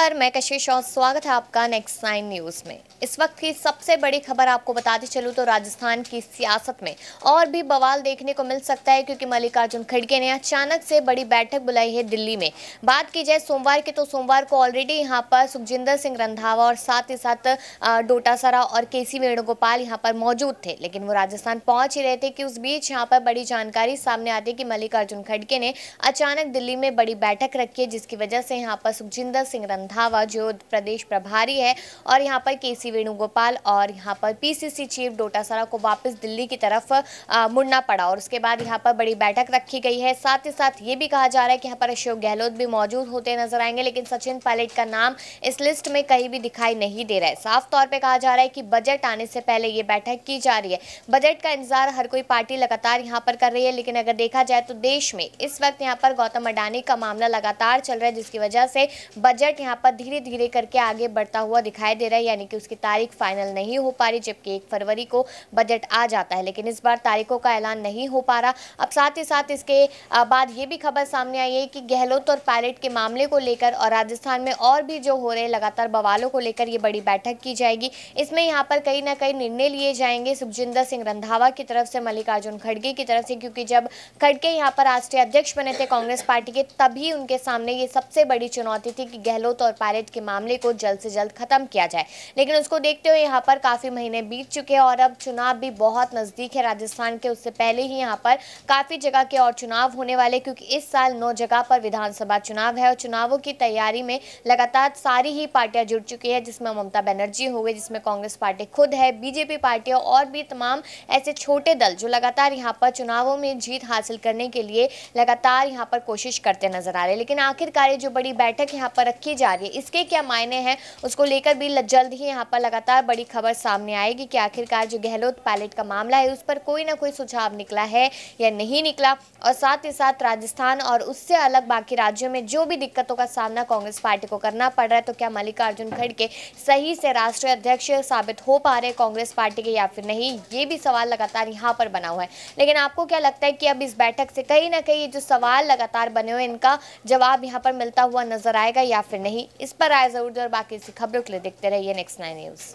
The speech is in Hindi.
नमस्कार मैं कशिश और स्वागत है आपका नेक्स्ट नाइन न्यूज़ में इस वक्त की सबसे बड़ी खबर आपको बताते चलूँ तो राजस्थान की सियासत में और भी बवाल देखने को मिल सकता है क्योंकि मल्लिकार्जुन खड़गे ने अचानक से बड़ी बैठक बुलाई है दिल्ली में बात की जाए सोमवार की तो सोमवार को ऑलरेडी यहाँ पर सुखजिंदर सिंह रंधावा और साथ ही साथ डोटासरा और के सी वेणुगोपाल यहाँ पर मौजूद थे लेकिन वो राजस्थान पहुँच ही रहे थे कि उस बीच यहाँ पर बड़ी जानकारी सामने आती कि मल्लिकार्जुन खड़गे ने अचानक दिल्ली में बड़ी बैठक रखी है जिसकी वजह से यहाँ पर सुखजिंदर सिंह रंधावा जो प्रदेश प्रभारी है और यहाँ पर के सी वेणुगोपाल और यहाँ पर पीसीसी चीफ डोटासरा को वापस दिल्ली की तरफ मुड़ना पड़ा और उसके बाद यहाँ पर बड़ी बैठक रखी गई है साथ ही साथ ये भी कहा जा रहा है कि यहाँ पर अशोक गहलोत भी मौजूद होते नजर आएंगे लेकिन सचिन पायलट का नाम इस लिस्ट में कहीं भी दिखाई नहीं दे रहा है साफ तौर पर कहा जा रहा है कि बजट आने से पहले ये बैठक की जा रही है बजट का इंतजार हर कोई पार्टी लगातार यहाँ पर कर रही है लेकिन अगर देखा जाए तो देश में इस वक्त यहाँ पर गौतम अडानी का मामला लगातार चल रहा है जिसकी वजह से बजट यहाँ यहाँ पर धीरे धीरे करके आगे बढ़ता हुआ दिखाई दे रहा है यानी कि उसकी तारीख फाइनल नहीं हो पा रही जबकि एक फरवरी को बजट आ जाता है लेकिन इस बार तारीखों का ऐलान नहीं हो पा रहा अब साथ ही साथ इसके बाद ये भी खबर सामने आई है कि गहलोत और पायलट के मामले को लेकर और राजस्थान में और भी जो हो रहे लगातार बवालों को लेकर ये बड़ी बैठक की जाएगी इसमें यहाँ पर कहीं ना कहीं निर्णय लिए जाएंगे सुखजिंदर सिंह रंधावा की तरफ से मल्लिकार्जुन खड़गे की तरफ से क्योंकि जब खड़गे यहाँ पर राष्ट्रीय अध्यक्ष बने थे कांग्रेस पार्टी के तभी उनके सामने ये सबसे बड़ी चुनौती थी कि गहलोत और और पायलट के मामले को जल्द से जल्द खत्म किया जाए लेकिन उसको देखते हुए यहाँ पर काफ़ी महीने बीत चुके हैं और अब चुनाव भी बहुत नज़दीक है राजस्थान के उससे पहले ही यहाँ पर काफ़ी जगह के और चुनाव होने वाले क्योंकि इस साल नौ जगह पर विधानसभा चुनाव है और चुनावों की तैयारी में लगातार सारी ही पार्टियां जुड़ चुकी है जिसमें ममता बनर्जी हो गई जिसमें कांग्रेस पार्टी खुद है बीजेपी पार्टी और भी तमाम ऐसे छोटे दल जो लगातार यहाँ पर चुनावों में जीत हासिल करने के लिए लगातार यहाँ पर कोशिश करते नजर आ रहे लेकिन आखिरकार जो बड़ी बैठक यहाँ पर रखी जा रही आगे इसके क्या मायने हैं उसको लेकर भी जल्द ही यहाँ पर लगातार बड़ी खबर सामने आएगी कि आखिरकार जो गहलोत पैलेट का मामला है उस पर कोई ना कोई सुझाव निकला है या नहीं निकला और साथ ही साथ राजस्थान और उससे अलग बाकी राज्यों में जो भी दिक्कतों का सामना कांग्रेस पार्टी को करना पड़ रहा है तो क्या मल्लिकार्जुन खड़गे सही से राष्ट्रीय अध्यक्ष साबित हो पा रहे कांग्रेस पार्टी के या फिर नहीं ये भी सवाल लगातार यहाँ पर बना हुआ है लेकिन आपको क्या लगता है कि अब इस बैठक से कहीं ना कहीं ये जो सवाल लगातार बने हुए इनका जवाब यहाँ पर मिलता हुआ नजर आएगा या फिर नहीं इस पर आए जरूर और बाकी खबरों के लिए देखते रहिए नेक्स्ट नाइन न्यूज़